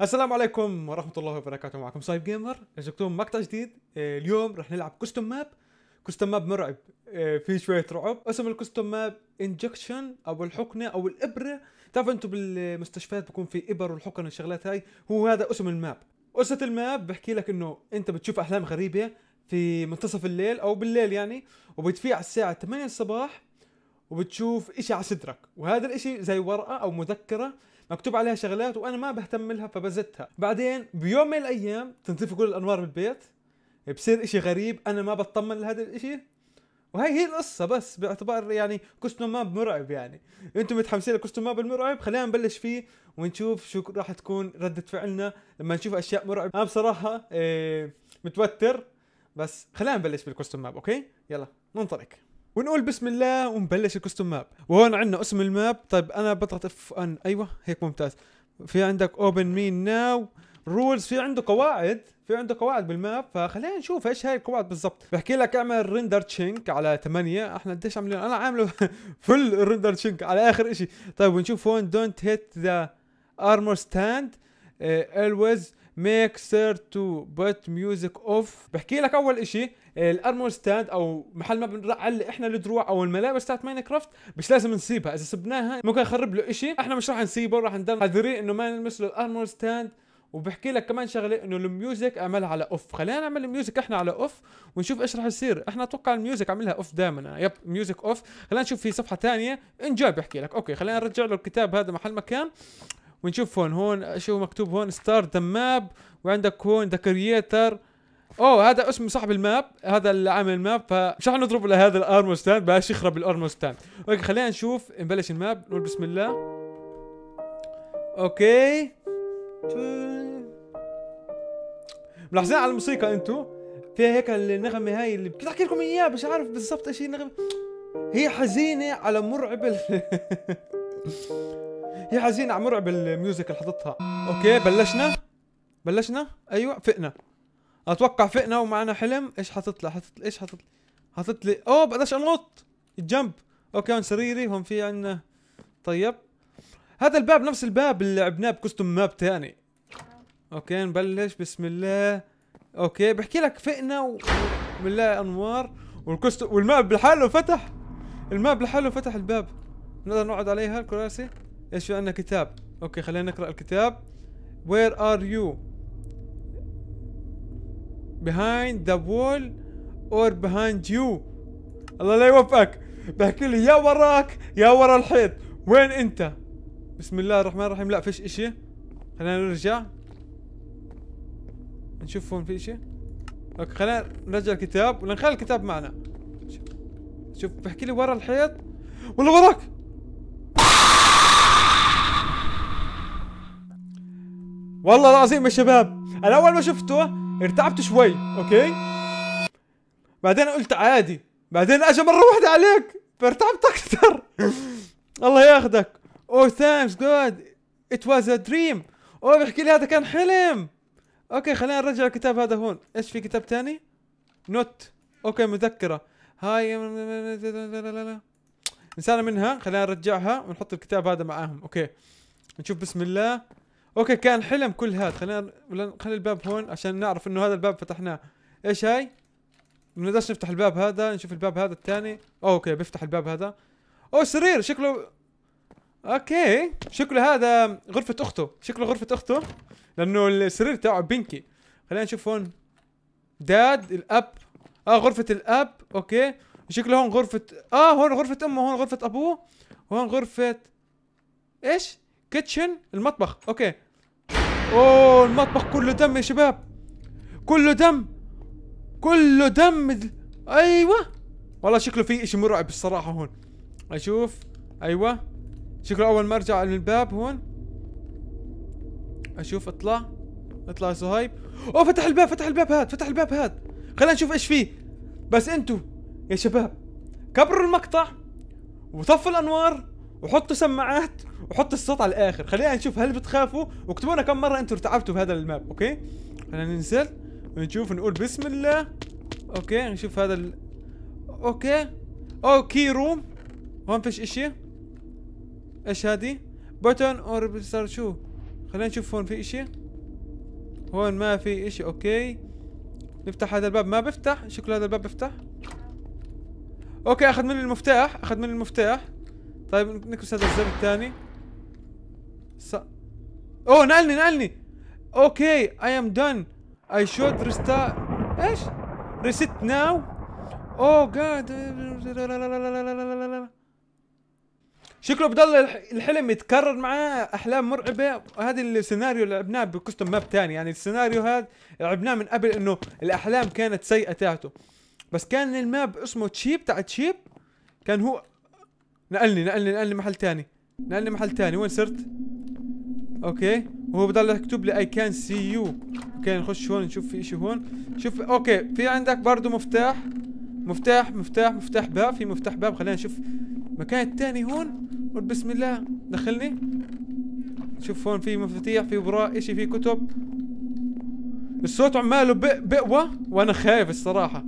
السلام عليكم ورحمة الله وبركاته معكم سايب جيمر شفتم مقطع جديد آه، اليوم رح نلعب كوستوم ماب كوستوم ماب مرعب آه، في شوية رعب اسم الكوستوم ماب انجكشن او الحقنة او الابرة تعرفوا انتم بالمستشفيات بكون في ابر والحقن والشغلات هاي هو هذا اسم الماب قصة الماب بحكي لك انه انت بتشوف احلام غريبة في منتصف الليل او بالليل يعني وبتفيق على الساعة 8 الصباح وبتشوف اشي على صدرك وهذا الاشي زي ورقة او مذكرة مكتوب عليها شغلات وانا ما بهتم لها فبزتها بعدين بيوم من الايام تنطفي كل الانوار بالبيت بصير اشي غريب انا ما بطمن لهذا الاشي وهي هي القصة بس باعتبار يعني كوستوم ماب مرعب يعني انتم متحمسين لكوستوم ماب المرعب خلينا نبلش فيه ونشوف شو راح تكون ردة فعلنا لما نشوف اشياء مرعب انا بصراحة ايه متوتر بس خلينا نبلش بالكوستوم ماب اوكي يلا ننطلق ونقول بسم الله ونبلش الكستم ماب وهون عندنا اسم الماب طيب انا بضغط اف ان ايوه هيك ممتاز في عندك اوبن مين ناو رولز في عنده قواعد في عنده قواعد بالماب فخلينا نشوف ايش هاي القواعد بالضبط بحكي لك اعمل ريندر تشينك على 8 احنا قديش عاملين انا عامله فل ريندر تشينك على اخر شيء طيب ونشوف هون دونت هيت ذا ارمور ستاند الويز ميك سير تو بوت ميوزك اوف بحكي لك اول شيء الارمور ستاند او محل ما بنعلق احنا الدروع او الملابس تاعت ماينكرافت مش لازم نسيبها اذا سبناها ممكن يخرب له شيء احنا مش راح نسيبه راح نضل حذرين انه ما نلمس له الارمور ستاند وبحكي لك كمان شغله انه الميوزك اعملها على اوف خلينا نعمل الميوزك احنا على اوف ونشوف ايش رح يصير احنا اتوقع الميوزك عملها اوف دائما يب ميوزك اوف خلينا نشوف في صفحه ثانيه انجوي بحكي لك اوكي خلينا نرجع له الكتاب هذا محل مكان ونشوف هون هون شو مكتوب هون ستار ذا ماب وعندك هون ذا كرييتر اوه هذا اسم صاحب الماب هذا اللي عامل الماب فمش نضرب لهذا الارمور ستاند باش يخرب الارمور ستاند اوكي خلينا نشوف نبلش الماب نقول بسم الله اوكي ملاحظين على الموسيقى انتو فيها هيك النغمه هاي اللي بدي احكي لكم اياها مش عارف بالضبط ايش هي النغمه هي حزينه على مرعب ال... هي حزينه على مرعب الميوزك اللي حطيتها اوكي بلشنا بلشنا ايوه فقنا اتوقع فقنا ومعنا حلم ايش حتطلع حتطلع ايش حتطلع حتطلع اوه بلاش انط الجنب اوكي هون سريري هون في عندنا طيب هذا الباب نفس الباب اللي لعبناه بكستم ماب ثاني اوكي نبلش بسم الله اوكي بحكي لك فقنا وبنلاقي انوار والكستم والماب لحاله فتح الماب لحاله فتح الباب نقدر نقعد عليها الكراسي ايش في عندنا كتاب اوكي خلينا نقرا الكتاب وير ار يو behind the wall or behind you الله لا يوفقك بحكي لي يا وراك يا ورا الحيط وين انت بسم الله الرحمن الرحيم لا فيش اشي خلينا نرجع نشوف هون في اشي اوكي خلينا نرجع الكتاب ونخلي الكتاب معنا شوف بحكي لي ورا الحيط ولا وراك والله العظيم يا شباب انا اول ما شفته ارتعبت شوي اوكي بعدين قلت عادي بعدين اجى مره واحده عليك فارتعبت اكثر الله ياخذك او ثانكس جود ات واز ا دريم او بيحكي لي هذا كان حلم اوكي خلينا نرجع الكتاب هذا هون ايش في كتاب تاني نوت اوكي مذكره هاي نسانا منها خلينا نرجعها ونحط الكتاب هذا معاهم اوكي نشوف بسم الله اوكي كان حلم كل هذا خلينا خلي الباب هون عشان نعرف انه هذا الباب فتحناه ايش هاي ما نقدرش نفتح الباب هذا نشوف الباب هذا الثاني اوكي بيفتح الباب هذا اوه سرير شكله اوكي شكله هذا غرفة اخته شكله غرفة اخته لانه السرير تاعه بينكي خلينا نشوف هون داد الاب اه غرفة الاب اوكي شكله هون غرفة اه هون غرفة امه هون غرفة ابوه هون غرفة ايش كيتشن المطبخ اوكي اوه المطبخ كله دم يا شباب كله دم كله دم ايوه والله شكله في اشي مرعب الصراحه هون اشوف ايوه شكله اول ما ارجع من الباب هون اشوف اطلع اطلع يا صهيب اوه فتح الباب فتح الباب هاد فتح الباب هاد خلينا نشوف ايش فيه بس انتوا يا شباب كبروا المقطع وطفوا الانوار وحطوا سماعات وحطوا الصوت على الاخر خلينا نشوف هل بتخافوا واكتبوا لنا كم مره انتم ارتعبتوا بهذا الماب اوكي خلينا ننزل ونشوف نقول بسم الله اوكي نشوف هذا ال... اوكي اوكي روم هون فيش اشي ايش هادي بوتن اور صار شو خلينا نشوف هون في اشي هون ما في اشي اوكي نفتح هذا الباب ما بفتح شكله هذا الباب بفتح اوكي اخذ مني المفتاح اخذ مني المفتاح طيب نكبس هذا الزر الثاني س... اوه نقلني نقلني اوكي اي ام دون اي شود ريستا ايش؟ ريست ناو اوه جاد شكله بضل الحلم يتكرر معاه احلام مرعبه وهذا السيناريو اللي لعبناه بكستم ماب ثاني يعني السيناريو هذا لعبناه من قبل انه الاحلام كانت سيئه تاعته بس كان الماب اسمه تشيب تاع تشيب كان هو نقلني نقلني نقلني محل تاني نقلني محل تاني وين صرت؟ اوكي وهو بضل يكتب لي اي كان سي يو اوكي نخش هون نشوف في اشي هون شوف اوكي في عندك برضه مفتاح مفتاح مفتاح مفتاح باب في مفتاح باب خلينا نشوف مكان التاني هون قول بسم الله دخلني شوف هون في مفاتيح في وراء اشي في كتب الصوت عماله بقوة وانا خايف الصراحة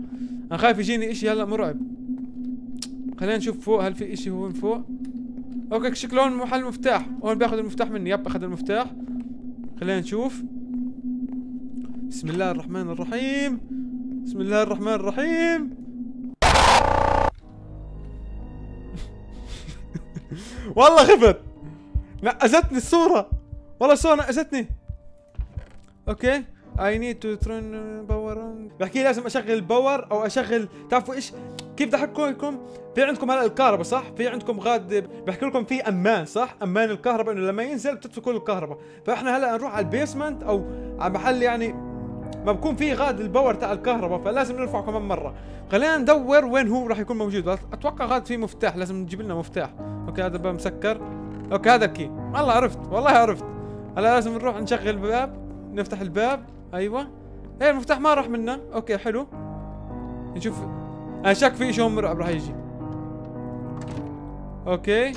انا خايف يجيني اشي هلا مرعب خلينا نشوف فوق هل في اشي هون فوق اوكي شكله هون محل مفتاح هون بياخذ المفتاح مني يب اخذ المفتاح خلينا نشوف بسم الله الرحمن الرحيم بسم الله الرحمن الرحيم والله خفت نقزتني الصورة والله الصورة نقزتني اوكي اي نيد تو ترن باور بحكي لازم اشغل باور او اشغل تعرفوا ايش كيف لكم؟ في عندكم هلا الكهرباء صح في عندكم غاد بحكي لكم في امان صح امان الكهرباء انه لما ينزل بتطفي كل الكهرباء فاحنا هلا نروح على البيسمنت او على محل يعني ما بكون في غاد الباور تاع الكهرباء فلازم نرفعه كمان مره خلينا ندور وين هو راح يكون موجود اتوقع غاد في مفتاح لازم نجيب لنا مفتاح اوكي هذا الباب مسكر اوكي هذا الكي والله عرفت والله عرفت هلا لازم نروح نشغل الباب نفتح الباب ايوه ايه المفتاح ما راح منا اوكي حلو نشوف انا شاك في شيء مرعب راح يجي اوكي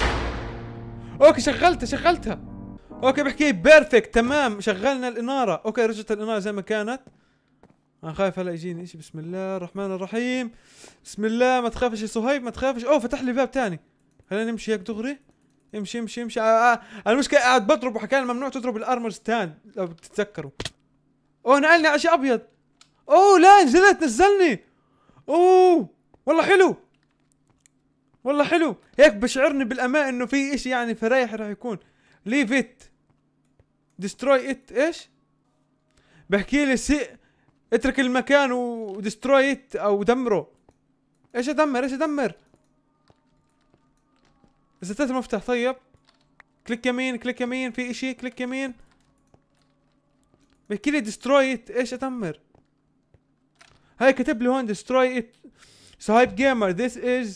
اوكي شغلتها شغلتها اوكي بحكي بيرفكت تمام شغلنا الاناره اوكي رجعت الاناره زي ما كانت انا خايف هلا يجيني شيء بسم الله الرحمن الرحيم بسم الله ما تخافش يا صهيب ما تخافش اوه فتح لي باب ثاني خلينا نمشي هيك دغري امشي امشي امشي آه, آه،, آه. المشكله قاعد بضرب وحكى لي ممنوع تضرب الارمر ستاند لو بتتذكروا اوه نقلني على شيء ابيض اوه لا نزلت نزلني اوه والله حلو والله حلو هيك بشعرني بالامان انه في اشي يعني فرايح راح يكون ليف ات دستروي ات ايش بحكي لي سي اترك المكان ودستروي ات او دمره ايش ادمر ايش ادمر زتت المفتاح طيب كليك يمين كليك يمين في اشي كليك يمين بحكي لي دستروي ات ايش ادمر هاي كتب لي هون دستروي ات So hype gamer, this is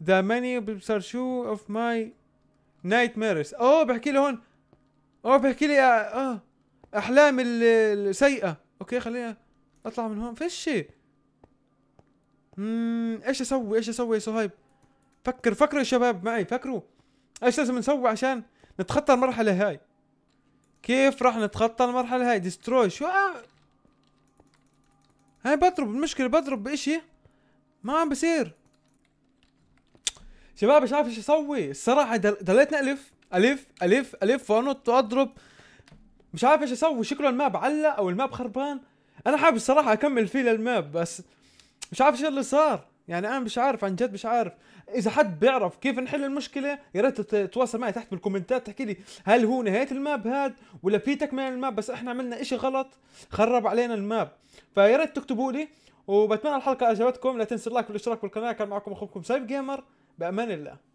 the many بصر شو of my nightmares. اوه oh, بحكي لي هون اوه oh, بحكي لي اه, آه، احلام السيئة. اوكي خلينا اطلع من هون فيش شيء. اممم ايش اسوي ايش اسوي يا هايب؟ فكر فكروا يا شباب معي فكروا ايش لازم نسوي عشان نتخطى المرحلة هاي. كيف راح نتخطى المرحلة هاي؟ ديستروي شو آه. هاي بضرب المشكلة بضرب بإشي ما عم بصير شباب مش عارف ايش اسوي الصراحه دل... الف الف الف الف وانط واضرب مش عارف ايش اسوي شكله الماب علق او الماب خربان انا حابب الصراحه اكمل فيه للماب بس مش عارف ايش اللي صار يعني انا مش عارف عن جد مش عارف اذا حد بيعرف كيف نحل المشكله يا ريت تتواصل معي تحت بالكومنتات تحكي لي هل هو نهايه الماب هاد ولا في تكمله الماب بس احنا عملنا اشي غلط خرب علينا الماب فيا ريت تكتبوا لي وبتمنى الحلقه عجبتكم لا تنسوا اللايك والاشتراك بالقناه كان معكم اخوكم سيف جيمر بامان الله